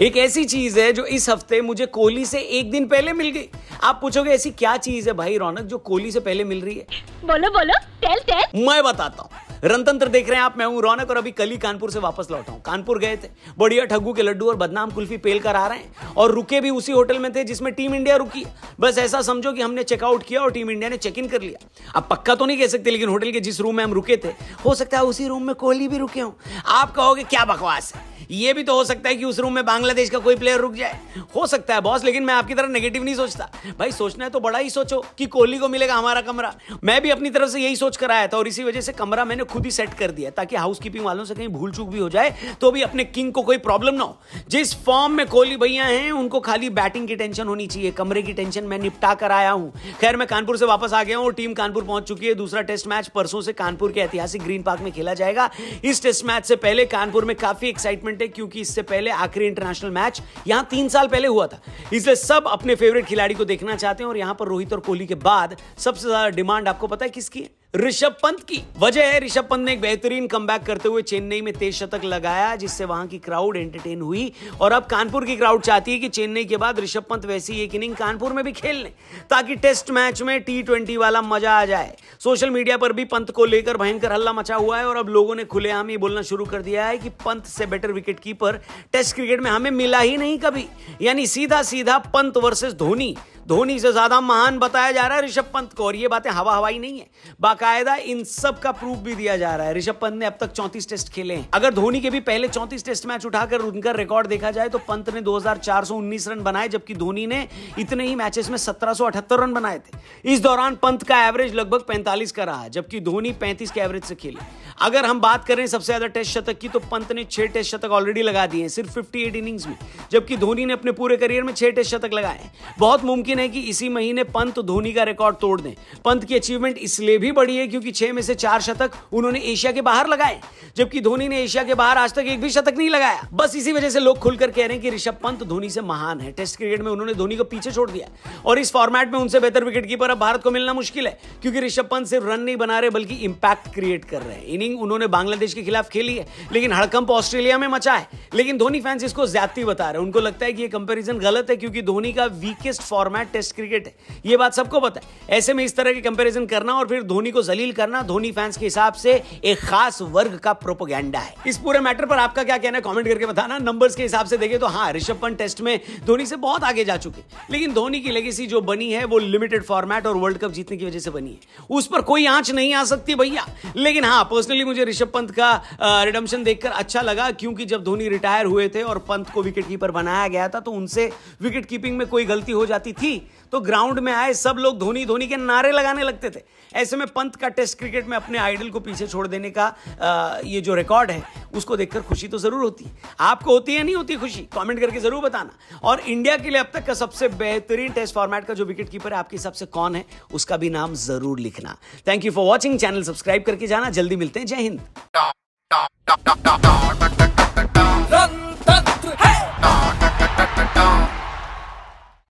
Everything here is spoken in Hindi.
एक ऐसी चीज है जो इस हफ्ते मुझे कोहली से एक दिन पहले मिल गई आप पूछोगे ऐसी क्या चीज है भाई रौनक जो कोहली से पहले मिल रही है बोलो बोलो टेल टेल मैं बताता हूँ रणतंत्र देख रहे हैं आप मैं हूँ रौनक और अभी कल ही कानपुर से वापस लौटा हूँ कानपुर गए थे बढ़िया ठग्गू के लड्डू और बदनाम कुल्फी पेल कर आ रहे हैं और रुके भी उसी होटल में थे जिसमें टीम इंडिया रुकी बस ऐसा समझो कि हमने चेकआउट किया और टीम इंडिया ने चेक इन कर लिया अब पक्का तो नहीं कह सकते लेकिन होटल के जिस रूम में हम रुके थे हो सकता है उसी रूम में कोहली भी रुके हूँ आप कहोगे क्या बकवास है ये भी तो हो सकता है कि उस रूम में बांग्लादेश का कोई प्लेयर रुक जाए हो सकता है बॉस लेकिन मैं आपकी तरह नेगेटिव नहीं सोचता भाई सोचना है तो बड़ा ही सोचो कि कोहली को मिलेगा हमारा कमरा मैं भी अपनी तरफ से यही सोच कर आया था और इसी वजह से कमरा मैंने खुद ही सेट कर दिया ताकि हाउस कीपिंग वालों से कहीं भूल चूक भी हो जाए तो भी अपने किंग को कोई प्रॉब्लम ना हो जिस फॉर्म में कोहली भैया हैं उनको खाली बैटिंग की टेंशन होनी चाहिए कमरे की टेंशन मैं निपटा कर आया हूं खैर मैं कानपुर से वापस आ गया हूं और टीम कानपुर पहुंच चुकी है दूसरा टेस्ट मैच परसों से कानपुर के ऐतिहासिक ग्रीन पार्क में खेला जाएगा इस टेस्ट मैच से पहले कानपुर में काफी एक्साइटमेंट अचीवमेंट है क्योंकि इससे पहले आखिरी इंटरनेशनल मैच यहां तीन साल पहले हुआ था इसलिए सब अपने फेवरेट खिलाड़ी को देखना चाहते हैं और यहां पर रोहित और कोहली के बाद सबसे ज्यादा डिमांड आपको पता है किसकी है ऋषभ पंत की वजह है ऋषभ पंत ने एक बेहतरीन कम करते हुए चेन्नई में तेज शतक लगाया जिससे वहां की क्राउड एंटरटेन हुई और अब कानपुर की क्राउड चाहती है कि चेन्नई के बाद ऋषभ पंत वैसी एक इनिंग कानपुर में भी खेल लें ताकि टेस्ट मैच में टी वाला मजा आ जाए सोशल मीडिया पर भी पंत को लेकर भयंकर हल्ला मचा हुआ है और अब लोगों ने खुलेआम ये बोलना शुरू कर दिया है कि पंत से better wicket keeper test cricket में हमें मिला ही नहीं कभी यानी सीधा सीधा पंत वर्सेस धोनी धोनी से ज्यादा महान बताया जा रहा है ऋषभ पंत को और ये बातें हवा हवाई नहीं है बाकी बाकायदा इन सब का प्रूफ भी दिया जा रहा है ऋषभ पंत ने अब तक चौंतीस टेस्ट खेले हैं अगर धोनी के भी पहले चौंतीस टेस्ट मैच उठाकर उनका रिकॉर्ड देखा जाए तो पंत ने दो रन बनाए जबकि धोनी ने इतने ही मैचेस में सत्रह रन बनाए थे इस दौरान पंत का एवरेज लगभग पैंतालीस का रहा जबकि धोनी पैंतीस के एवरेज से खेले अगर हम बात करें सबसे ज्यादा टेस्ट शतक की तो पंत ने छह टेस्ट शतक ऑलरेडी लगा दिए हैं सिर्फ 58 इनिंग्स में जबकि धोनी ने अपने पूरे करियर में छह टेस्ट शतक लगाए बहुत मुमकिन है कि इसी महीने पंत धोनी का रिकॉर्ड तोड़ दें पंत की अचीवमेंट इसलिए भी बड़ी बड़ी है क्योंकि छह में से चार शतक उन्होंने एशिया के बाहर लगाए जबकि धोनी ने एशिया के बाहर आज तक एक भी शतक नहीं लगाया बस इसी वजह से लोग खुलकर कह रहे हैं कि ऋषभ पंत धोनी से महान है टेस्ट क्रिकेट में उन्होंने धोनी को पीछे छोड़ दिया और इस फॉर्मेट में उनसे बेहतर विकेट कीपर अब भारत को मिलना मुश्किल है क्योंकि ऋषभ पंत सिर्फ रन नहीं बना रहे बल्कि इंपैक्ट क्रिएट कर रहे हैं इनिंग उन्होंने बांग्लादेश के खिलाफ खेली है लेकिन हड़कंप ऑस्ट्रेलिया में मचा है लेकिन धोनी फैंस इसको ज्यादा बता रहे हैं उनको लगता है कि यह कंपेरिजन गलत है क्योंकि धोनी का वीकेस्ट फॉर्मेट टेस्ट क्रिकेट है यह बात सबको पता है ऐसे में इस तरह के कंपेरिजन करना और फिर धोनी को जलील करना धोनी फैंस के हिसाब से एक खास वर्ग का प्रोपोगेंडा है इस पूरे मैटर पर आपका क्या कहना है कॉमेंट करके बताना नंबर्स के हिसाब से देखें तो हाँ ऋषभ पंत टेस्ट में धोनी से बहुत आगे जा चुके लेकिन धोनी की लेगेसी जो बनी है वो लिमिटेड फॉर्मेट और वर्ल्ड कप जीतने की वजह से बनी है उस पर कोई आंच नहीं आ सकती भैया लेकिन हाँ पर्सनली मुझे ऋषभ पंत का रिडम्शन देखकर अच्छा लगा क्योंकि जब धोनी रिटायर हुए थे और पंत को विकेट कीपर बनाया गया था तो उनसे विकेट कीपिंग में कोई गलती हो जाती थी तो ग्राउंड में आए सब लोग धोनी धोनी के नारे लगाने लगते थे ऐसे में पंत पंत का टेस्ट क्रिकेट में अपने आइडल को पीछे छोड़ देने का आ, ये जो रिकॉर्ड है उसको देखकर खुशी तो ज़रूर होती है आपको होती है नहीं होती खुशी कमेंट करके ज़रूर बताना और इंडिया के लिए अब तक का सबसे बेहतरीन टेस्ट फॉर्मेट का जो विकेट कीपर है आपके हिसाब से कौन है उसका भी नाम ज़रूर लिखना thank you for watching channel subscribe करके जाना जल्दी मिलते हैं जय हिंद